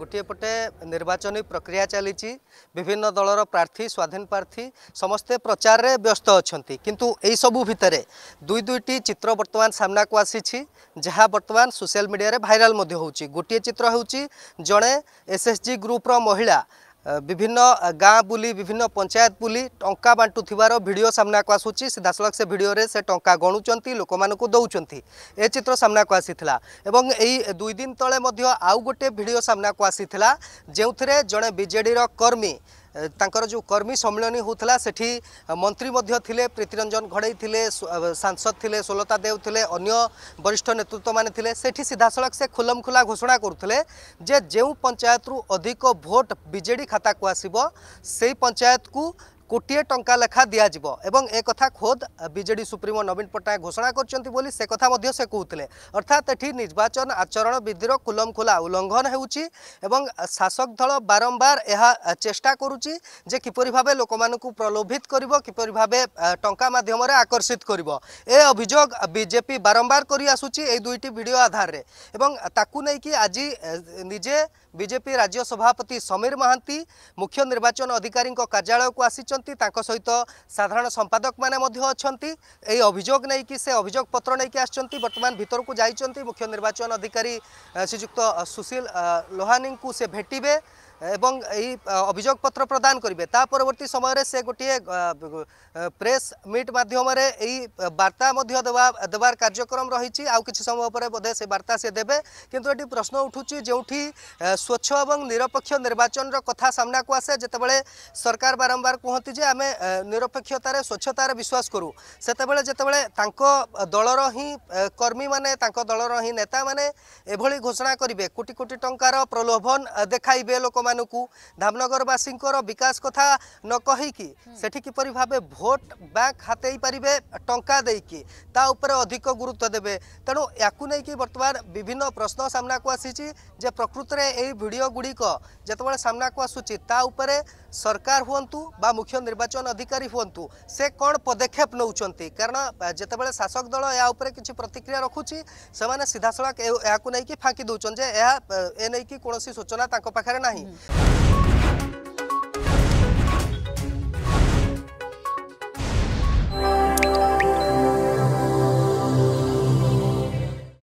ଗୋଟିଏ ପଟେ ନିର୍ବାଚନୀ ପ୍ରକ୍ରିୟା ଚାଲିଛି ବିଭିନ୍ନ ଦଳର ପ୍ରାର୍ଥୀ ସ୍ୱାଧୀନ ପ୍ରାର୍ଥୀ ସମସ୍ତେ ପ୍ରଚାରରେ ବ୍ୟସ୍ତ ଅଛନ୍ତି କିନ୍ତୁ ଏହିସବୁ ଭିତରେ ଦୁଇ ଦୁଇଟି ଚିତ୍ର ବର୍ତ୍ତମାନ ସାମ୍ନାକୁ ଆସିଛି ଯାହା ବର୍ତ୍ତମାନ ସୋସିଆଲ ମିଡ଼ିଆରେ ଭାଇରାଲ ମଧ୍ୟ ହେଉଛି ଗୋଟିଏ ଚିତ୍ର ହେଉଛି ଜଣେ ଏସ୍ଏସ୍ଜି ଗ୍ରୁପ୍ର ମହିଳା ବିଭିନ୍ନ ଗାଁ ବୁଲି ବିଭିନ୍ନ ପଞ୍ଚାୟତ ବୁଲି ଟଙ୍କା ବାଣ୍ଟୁଥିବାର ଭିଡ଼ିଓ ସାମ୍ନାକୁ ଆସୁଛି ସିଧାସଳଖ ସେ ଭିଡ଼ିଓରେ ସେ ଟଙ୍କା ଗଣୁଛନ୍ତି ଲୋକମାନଙ୍କୁ ଦେଉଛନ୍ତି ଏ ଚିତ୍ର ସାମ୍ନାକୁ ଆସିଥିଲା ଏବଂ ଏଇ ଦୁଇ ଦିନ ତଳେ ମଧ୍ୟ ଆଉ ଗୋଟିଏ ଭିଡ଼ିଓ ସାମ୍ନାକୁ ଆସିଥିଲା ଯେଉଁଥିରେ ଜଣେ ବିଜେଡ଼ିର କର୍ମୀ ତାଙ୍କର ଯେଉଁ କର୍ମୀ ସମ୍ମିଳନୀ ହେଉଥିଲା ସେଠି ମନ୍ତ୍ରୀ ମଧ୍ୟ ଥିଲେ ପ୍ରୀତିରଞ୍ଜନ ଘଡ଼େଇ ଥିଲେ ସାଂସଦ ଥିଲେ ସୁଲତା ଦେଓ ଥିଲେ ଅନ୍ୟ ବରିଷ୍ଠ ନେତୃତ୍ୱମାନେ ଥିଲେ ସେଠି ସିଧାସଳଖ ସେ ଖୋଲମଖୋଲା ଘୋଷଣା କରୁଥିଲେ ଯେ ଯେଉଁ ପଞ୍ଚାୟତରୁ ଅଧିକ ଭୋଟ ବିଜେଡ଼ି ଖାତାକୁ ଆସିବ ସେହି ପଞ୍ଚାୟତକୁ কোটিয়ে টঙ্কা লেখা দিয়াযিব এবং এ কথা খোদ বিজেডি সুপ্রিমো নবীন পট্টনাক ঘোষণা করছেন বলে সে কথা সে কুলে অর্থাৎ এটি নির্বাচন আচরণ বিধির খুলমখোলা উল্লঙ্ঘন হচ্ছে এবং শাসক দল বারম্বার এ চেষ্টা করুচি যে কিপর ভাবে লোক প্রলোভিত করব কিপর ভাবে টঙ্কা মাধ্যমে আকর্ষিত করব এ অভিযোগ বিজেপি বারম্বার করে আসুচি এই দুইটি ভিডিও আধারে এবং তাকু নেই আজি নিজে বিজেপি রাজ্য সভাপতি সমীর মহান্তি মুখ্য নির্বাচন অধিকারী কার্যালয় আসিছেন ଅଛନ୍ତି ତାଙ୍କ ସହିତ ସାଧାରଣ ସମ୍ପାଦକମାନେ ମଧ୍ୟ ଅଛନ୍ତି ଏହି ଅଭିଯୋଗ ନେଇକି ସେ ଅଭିଯୋଗ ପତ୍ର ନେଇକି ଆସିଛନ୍ତି ବର୍ତ୍ତମାନ ଭିତରକୁ ଯାଇଛନ୍ତି ମୁଖ୍ୟ ନିର୍ବାଚନ ଅଧିକାରୀ ଶ୍ରୀଯୁକ୍ତ ସୁଶୀଲ ଲୋହାନୀଙ୍କୁ ସେ ଭେଟିବେ এবং এই অভিযোগপত্র প্রদান করবে তা পরবর্তী সময়ের সে গোটিয়ে প্রেস মিট মাধ্যমে এই বার্তা মধ্য দেওয়া দেবার কার্যক্রম রয়েছে আউ কিছু সময় পরে বোধে সে বার্তা সে দেবে কিন্তু এটি প্রশ্ন উঠুছি যেটি স্বচ্ছ এবং নিরপেক্ষ নির্বাচনর কথা সামনাকু আসে যেতবে সরকার বারম্বার কুহতি যে আমি নিরপেক্ষতার স্বচ্ছতার বিশ্বাস করু সেতবে যেতবে তাঁক দলর হি কর্মী মানে তাঁক দলর হি নেতা মানে এভাবে ঘোষণা করবে কোটি কোটি টঙ্কার প্রলোভন দেখাইবে লোক ସେମାନଙ୍କୁ ଧାମନଗରବାସୀଙ୍କର ବିକାଶ କଥା ନ କହିକି ସେଠି କିପରି ଭାବେ ଭୋଟ ବ୍ୟାଙ୍କ ହାତେଇ ପାରିବେ ଟଙ୍କା ଦେଇକି ତା ଉପରେ ଅଧିକ ଗୁରୁତ୍ୱ ଦେବେ ତେଣୁ ୟାକୁ ନେଇକି ବର୍ତ୍ତମାନ ବିଭିନ୍ନ ପ୍ରଶ୍ନ ସାମ୍ନାକୁ ଆସିଛି ଯେ ପ୍ରକୃତରେ ଏଇ ଭିଡ଼ିଓ ଗୁଡ଼ିକ ଯେତେବେଳେ ସାମ୍ନାକୁ ଆସୁଛି ତା ଉପରେ सरकार हूँ बा मुख्य निर्वाचन अधिकारी हूँ से कौन पदक्षेप नौ कारण बड़े शासक दल या कि प्रतिक्रिया रखुच्छे से सीधा सड़क या फाँकी दौरान एने की कौन सूचना पाखे ना